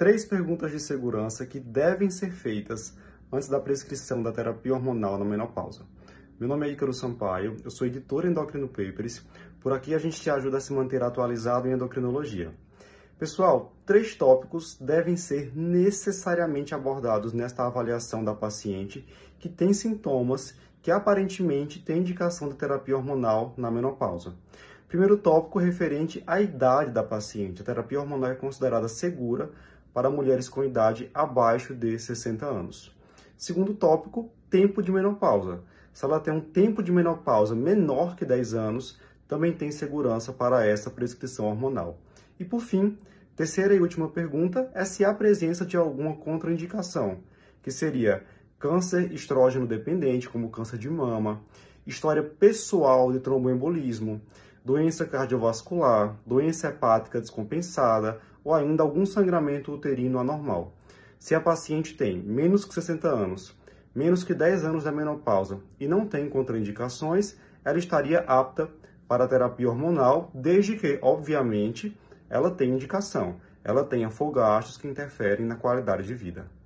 três perguntas de segurança que devem ser feitas antes da prescrição da terapia hormonal na menopausa. Meu nome é Ícaro Sampaio, eu sou editor Endocrino Papers. Por aqui a gente te ajuda a se manter atualizado em endocrinologia. Pessoal, três tópicos devem ser necessariamente abordados nesta avaliação da paciente que tem sintomas que aparentemente tem indicação de terapia hormonal na menopausa. Primeiro tópico referente à idade da paciente. A terapia hormonal é considerada segura para mulheres com idade abaixo de 60 anos. Segundo tópico, tempo de menopausa. Se ela tem um tempo de menopausa menor que 10 anos, também tem segurança para essa prescrição hormonal. E por fim, terceira e última pergunta é se há presença de alguma contraindicação, que seria câncer estrógeno dependente, como câncer de mama, história pessoal de tromboembolismo, doença cardiovascular, doença hepática descompensada, ou ainda algum sangramento uterino anormal. Se a paciente tem menos que 60 anos, menos que 10 anos da menopausa e não tem contraindicações, ela estaria apta para terapia hormonal, desde que, obviamente, ela tenha indicação, ela tenha folgastos que interferem na qualidade de vida.